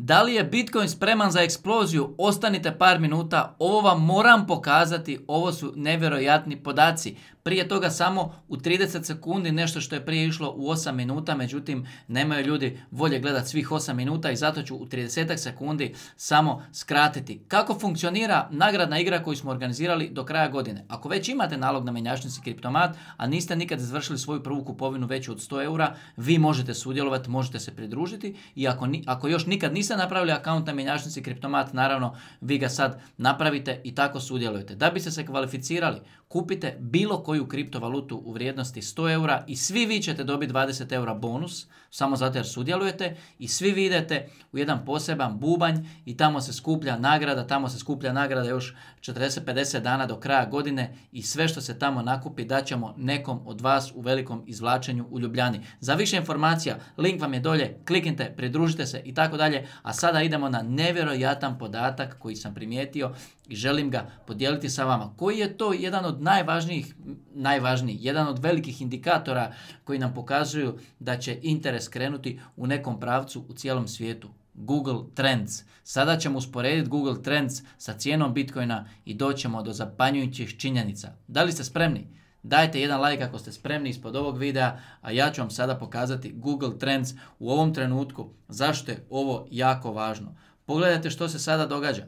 Da li je Bitcoin spreman za eksploziju? Ostanite par minuta, ovo vam moram pokazati, ovo su nevjerojatni podaci. Prije toga samo u 30 sekundi nešto što je prije išlo u 8 minuta, međutim nemaju ljudi volje gledati svih 8 minuta i zato ću u 30 sekundi samo skratiti. Kako funkcionira nagradna igra koju smo organizirali do kraja godine? Ako već imate nalog na menjačnici Kriptomat, a niste nikad izvršili svoju prvu kupovinu veću od 100 eura, vi možete sudjelovati, možete se pridružiti i ako, ako još nikad niste niste napravili akaunt na mjenjačnici kriptomat, naravno vi ga sad napravite i tako sudjelujete. Da biste se kvalificirali, kupite bilo koju kriptovalutu u vrijednosti 100 eura i svi vi ćete dobiti 20 eura bonus, samo zato jer sudjelujete i svi vi idete u jedan poseban bubanj i tamo se skuplja nagrada, tamo se skuplja nagrada još 40-50 dana do kraja godine i sve što se tamo nakupi daćemo nekom od vas u velikom izvlačenju u Ljubljani. Za više informacija link vam je dolje, kliknite, pridružite se i tako dalje, a sada idemo na nevjerojatan podatak koji sam primijetio i želim ga podijeliti sa vama. Koji je to jedan od najvažnijih, najvažniji, jedan od velikih indikatora koji nam pokazuju da će interes krenuti u nekom pravcu u cijelom svijetu? Google Trends. Sada ćemo usporediti Google Trends sa cijenom Bitcoina i doćemo do zapanjujućih činjenica. Da li ste spremni? Dajte jedan like ako ste spremni ispod ovog videa, a ja ću vam sada pokazati Google Trends u ovom trenutku. Zašto je ovo jako važno? Pogledajte što se sada događa.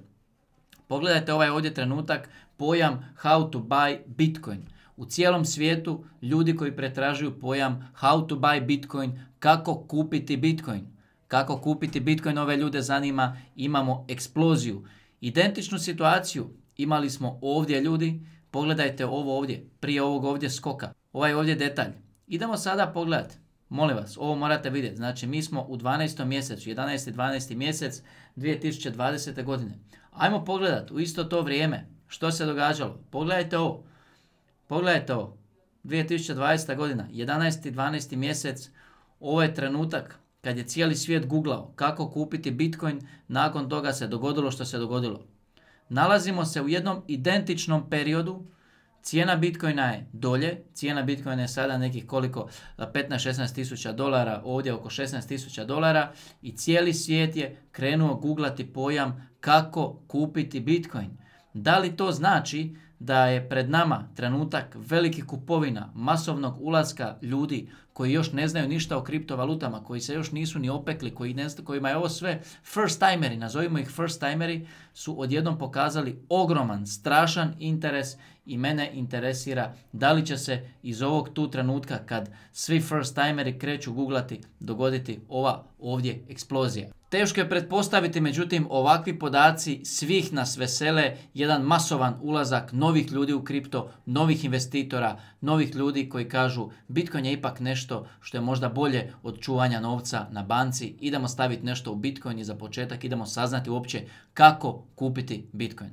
Pogledajte ovaj ovdje trenutak, pojam how to buy Bitcoin. U cijelom svijetu ljudi koji pretražuju pojam how to buy Bitcoin, kako kupiti Bitcoin. Kako kupiti Bitcoin, ove ljude zanima, imamo eksploziju. Identičnu situaciju imali smo ovdje ljudi Pogledajte ovo ovdje, prije ovog ovdje skoka. Ovaj ovdje detalj. Idemo sada pogledati. Molim vas, ovo morate vidjeti. Znači, mi smo u 12. mjesecu, 11. 12. mjesec 2020. godine. Ajmo pogledati u isto to vrijeme što se događalo. Pogledajte ovo. Pogledajte ovo. 2020. godina, 11. 12. mjesec, ovo je trenutak kad je cijeli svijet googlao kako kupiti Bitcoin, nakon toga se dogodilo što se dogodilo nalazimo se u jednom identičnom periodu, cijena Bitcoina je dolje, cijena Bitcoina je sada nekih koliko, 15-16 tisuća dolara, ovdje oko 16 tisuća dolara i cijeli svijet je krenuo googlati pojam kako kupiti Bitcoin. Da li to znači da je pred nama trenutak velikih kupovina, masovnog ulaska ljudi koji još ne znaju ništa o kriptovalutama, koji se još nisu ni opekli, koji ne kojima je ovo sve first timeri, nazovimo ih first timeri, su odjednom pokazali ogroman, strašan interes i mene interesira da li će se iz ovog tu trenutka kad svi first timeri kreću googlati dogoditi ova ovdje eksplozija. Teško je pretpostaviti, međutim, ovakvi podaci svih nas vesele, jedan masovan ulazak novih ljudi u kripto, novih investitora, novih ljudi koji kažu Bitcoin je ipak nešto nešto što je možda bolje od čuvanja novca na banci, idemo staviti nešto u Bitcoin i za početak idemo saznati uopće kako kupiti Bitcoin.